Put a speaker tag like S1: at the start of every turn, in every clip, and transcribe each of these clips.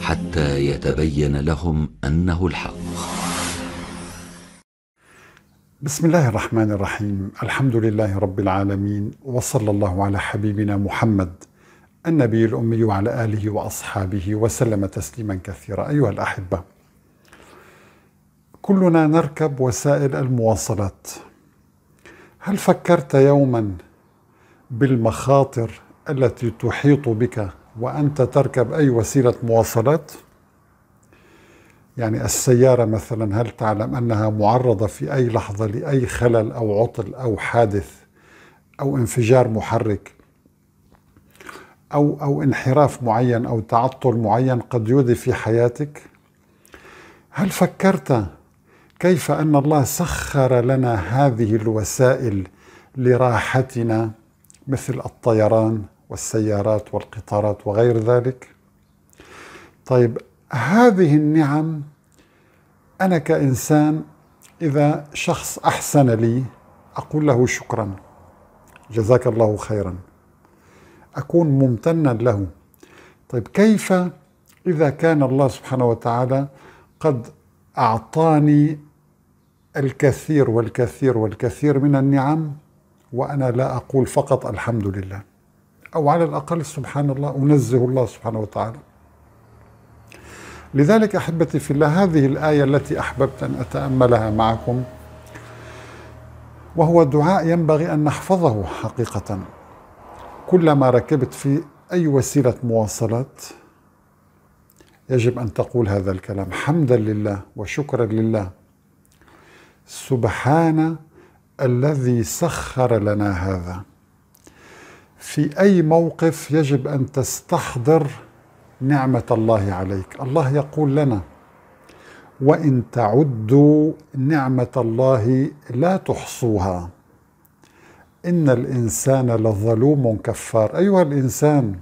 S1: حتى يتبين لهم انه الحق. بسم الله الرحمن الرحيم، الحمد لله رب العالمين وصلى الله على حبيبنا محمد النبي الامي وعلى اله واصحابه وسلم تسليما كثيرا ايها الاحبه. كلنا نركب وسائل المواصلات. هل فكرت يوما بالمخاطر التي تحيط بك وأنت تركب أي وسيلة مواصلات يعني السيارة مثلا هل تعلم أنها معرضة في أي لحظة لأي خلل أو عطل أو حادث أو انفجار محرك أو أو انحراف معين أو تعطل معين قد يودي في حياتك؟ هل فكرت كيف أن الله سخر لنا هذه الوسائل لراحتنا مثل الطيران والسيارات والقطارات وغير ذلك طيب هذه النعم أنا كإنسان إذا شخص أحسن لي أقول له شكرا جزاك الله خيرا أكون ممتنا له طيب كيف إذا كان الله سبحانه وتعالى قد أعطاني الكثير والكثير والكثير من النعم وأنا لا أقول فقط الحمد لله أو على الأقل سبحان الله أنزه الله سبحانه وتعالى لذلك أحبتي في الله هذه الآية التي أحببت أن أتأملها معكم وهو دعاء ينبغي أن نحفظه حقيقة كلما ركبت في أي وسيلة مواصلات يجب أن تقول هذا الكلام حمدا لله وشكرا لله سبحان الذي سخر لنا هذا في أي موقف يجب أن تستحضر نعمة الله عليك الله يقول لنا وإن تعدوا نعمة الله لا تحصوها إن الإنسان لظلوم كفار أيها الإنسان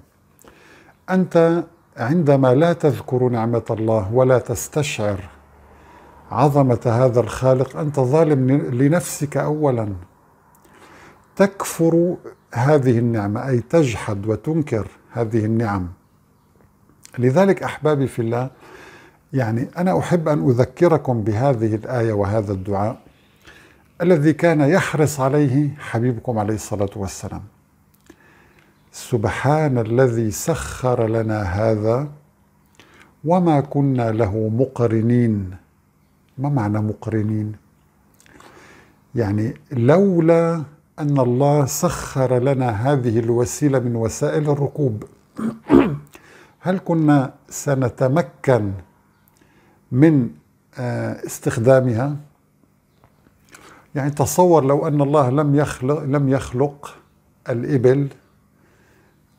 S1: أنت عندما لا تذكر نعمة الله ولا تستشعر عظمة هذا الخالق أنت ظالم لنفسك أولا تكفر هذه النعمة أي تجحد وتنكر هذه النعم لذلك أحبابي في الله يعني أنا أحب أن أذكركم بهذه الآية وهذا الدعاء الذي كان يحرص عليه حبيبكم عليه الصلاة والسلام سبحان الذي سخر لنا هذا وما كنا له مقرنين ما معنى مقرنين يعني لولا أن الله سخر لنا هذه الوسيلة من وسائل الركوب هل كنا سنتمكن من آه، استخدامها يعني تصور لو أن الله لم يخلق لم يخلق الإبل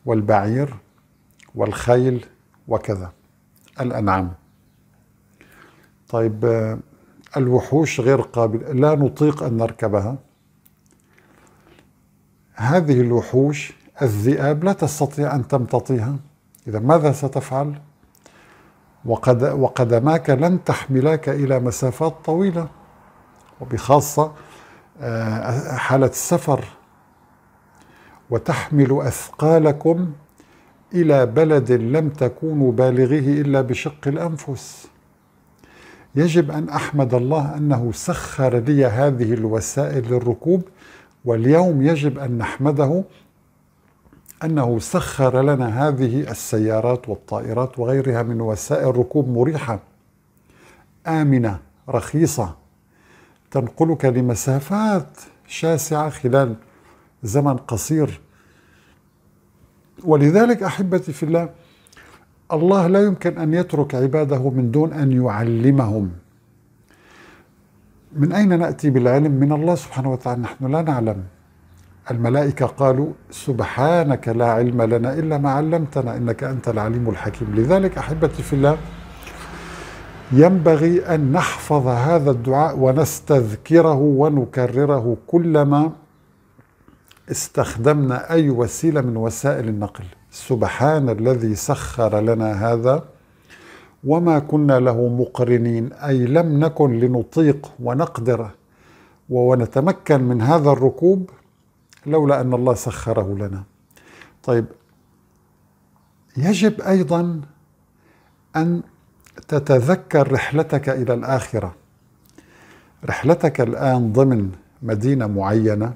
S1: والبعير والخيل وكذا الأنعام طيب آه، الوحوش غير قابل لا نطيق أن نركبها هذه الوحوش الذئاب لا تستطيع أن تمتطيها إذا ماذا ستفعل؟ وقد وقدماك لن تحملك إلى مسافات طويلة وبخاصة آه، حالة السفر وتحمل أثقالكم إلى بلد لم تكونوا بالغيه إلا بشق الأنفس يجب أن أحمد الله أنه سخر لي هذه الوسائل للركوب واليوم يجب أن نحمده أنه سخر لنا هذه السيارات والطائرات وغيرها من وسائل ركوب مريحة آمنة رخيصة تنقلك لمسافات شاسعة خلال زمن قصير ولذلك أحبتي في الله الله لا يمكن أن يترك عباده من دون أن يعلمهم من أين نأتي بالعلم؟ من الله سبحانه وتعالى نحن لا نعلم الملائكة قالوا سبحانك لا علم لنا إلا ما علمتنا إنك أنت العليم الحكيم لذلك أحبتي في الله ينبغي أن نحفظ هذا الدعاء ونستذكره ونكرره كلما استخدمنا أي وسيلة من وسائل النقل سبحان الذي سخر لنا هذا وما كنا له مقرنين اي لم نكن لنطيق ونقدر ونتمكن من هذا الركوب لولا ان الله سخره لنا. طيب يجب ايضا ان تتذكر رحلتك الى الاخره. رحلتك الان ضمن مدينه معينه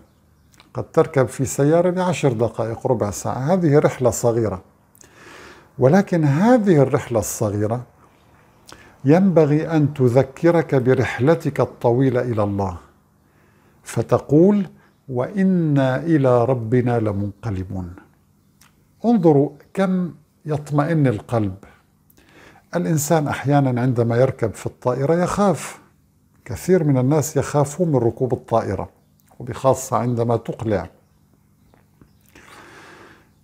S1: قد تركب في سياره لعشر دقائق ربع ساعه، هذه رحله صغيره. ولكن هذه الرحله الصغيره ينبغي أن تذكرك برحلتك الطويلة إلى الله فتقول وإنا إلى ربنا لمنقلبون انظروا كم يطمئن القلب الإنسان أحيانا عندما يركب في الطائرة يخاف كثير من الناس يخافون من ركوب الطائرة وبخاصة عندما تقلع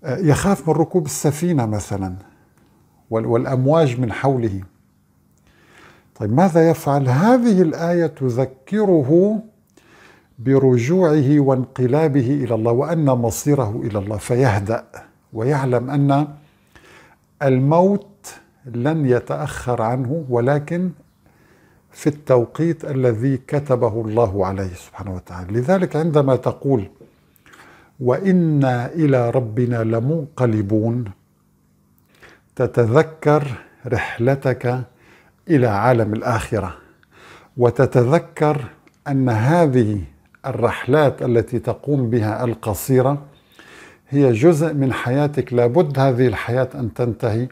S1: آه، يخاف من ركوب السفينة مثلا والأمواج من حوله طيب ماذا يفعل؟ هذه الآية تذكره برجوعه وانقلابه إلى الله وأن مصيره إلى الله فيهدأ ويعلم أن الموت لن يتأخر عنه ولكن في التوقيت الذي كتبه الله عليه سبحانه وتعالى لذلك عندما تقول وإنا إلى ربنا لمنقلبون تتذكر رحلتك الى عالم الاخره وتتذكر ان هذه الرحلات التي تقوم بها القصيره هي جزء من حياتك لابد هذه الحياه ان تنتهي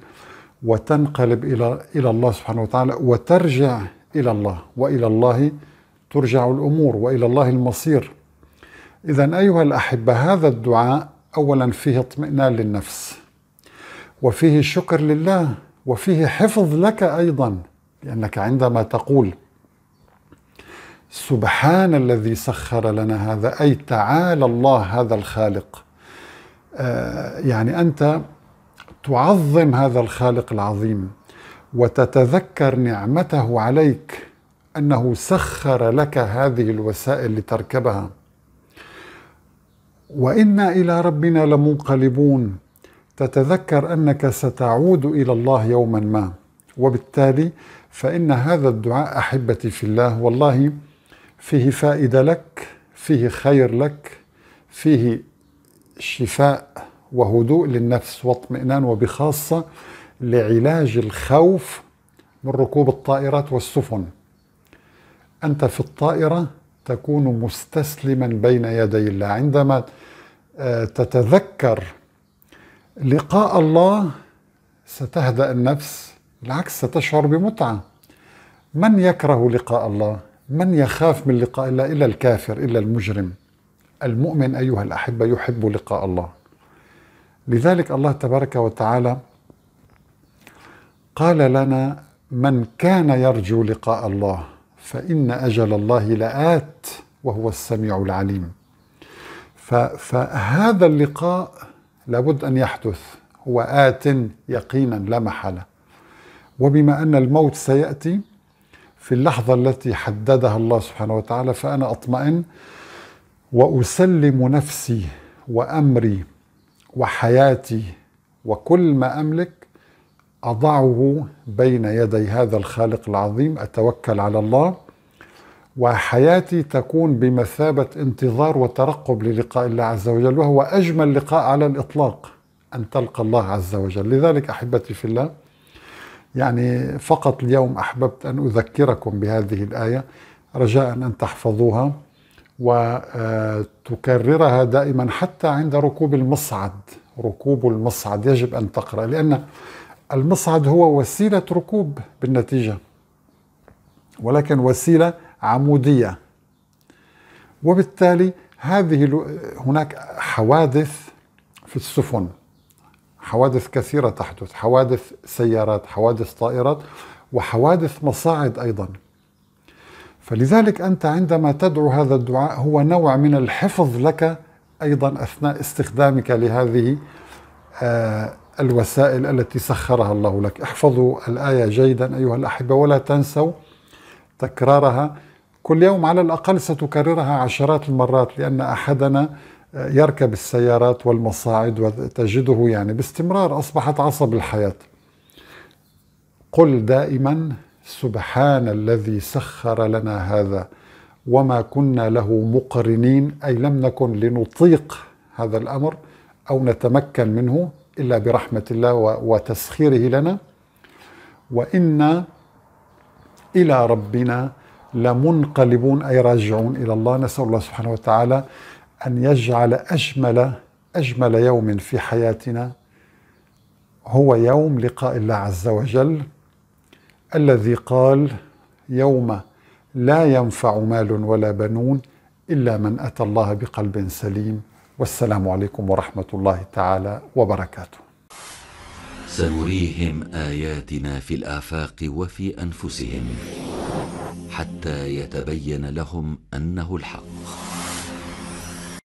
S1: وتنقلب الى الى الله سبحانه وتعالى وترجع الى الله والى الله ترجع الامور والى الله المصير. اذا ايها الاحبه هذا الدعاء اولا فيه اطمئنان للنفس وفيه شكر لله وفيه حفظ لك ايضا لأنك عندما تقول سبحان الذي سخر لنا هذا أي تعالى الله هذا الخالق آه، يعني أنت تعظم هذا الخالق العظيم وتتذكر نعمته عليك أنه سخر لك هذه الوسائل لتركبها وإنا إلى ربنا لمنقلبون تتذكر أنك ستعود إلى الله يوما ما وبالتالي فإن هذا الدعاء أحبتي في الله والله فيه فائدة لك فيه خير لك فيه شفاء وهدوء للنفس واطمئنان وبخاصة لعلاج الخوف من ركوب الطائرات والسفن أنت في الطائرة تكون مستسلما بين يدي الله عندما آه، تتذكر لقاء الله ستهدأ النفس بالعكس ستشعر بمتعة من يكره لقاء الله من يخاف من لقاء الله إلا الكافر إلا المجرم المؤمن أيها الأحبة يحب لقاء الله لذلك الله تبارك وتعالى قال لنا من كان يرجو لقاء الله فإن أجل الله لآت وهو السميع العليم فهذا اللقاء لابد أن يحدث هو آت يقينا لا محالة وبما أن الموت سيأتي في اللحظة التي حددها الله سبحانه وتعالى فأنا أطمئن وأسلم نفسي وأمري وحياتي وكل ما أملك أضعه بين يدي هذا الخالق العظيم أتوكل على الله وحياتي تكون بمثابة انتظار وترقب للقاء الله عز وجل وهو أجمل لقاء على الإطلاق أن تلقى الله عز وجل لذلك أحبتي في الله يعني فقط اليوم احببت ان اذكركم بهذه الايه رجاء ان تحفظوها وتكررها دائما حتى عند ركوب المصعد ركوب المصعد يجب ان تقرا لان المصعد هو وسيله ركوب بالنتيجه ولكن وسيله عموديه وبالتالي هذه هناك حوادث في السفن حوادث كثيرة تحدث حوادث سيارات حوادث طائرات وحوادث مصاعد أيضا فلذلك أنت عندما تدعو هذا الدعاء هو نوع من الحفظ لك أيضا أثناء استخدامك لهذه آه، الوسائل التي سخرها الله لك احفظوا الآية جيدا أيها الأحبة ولا تنسوا تكرارها كل يوم على الأقل ستكررها عشرات المرات لأن أحدنا يركب السيارات والمصاعد وتجده يعني باستمرار أصبحت عصب الحياة قل دائما سبحان الذي سخر لنا هذا وما كنا له مقرنين أي لم نكن لنطيق هذا الأمر أو نتمكن منه إلا برحمة الله وتسخيره لنا وإنا إلى ربنا لمنقلبون أي راجعون إلى الله نسأل الله سبحانه وتعالى أن يجعل أجمل أجمل يوم في حياتنا هو يوم لقاء الله عز وجل الذي قال يوم لا ينفع مال ولا بنون إلا من أتى الله بقلب سليم والسلام عليكم ورحمة الله تعالى وبركاته سنريهم آياتنا في الآفاق وفي أنفسهم حتى يتبين لهم أنه الحق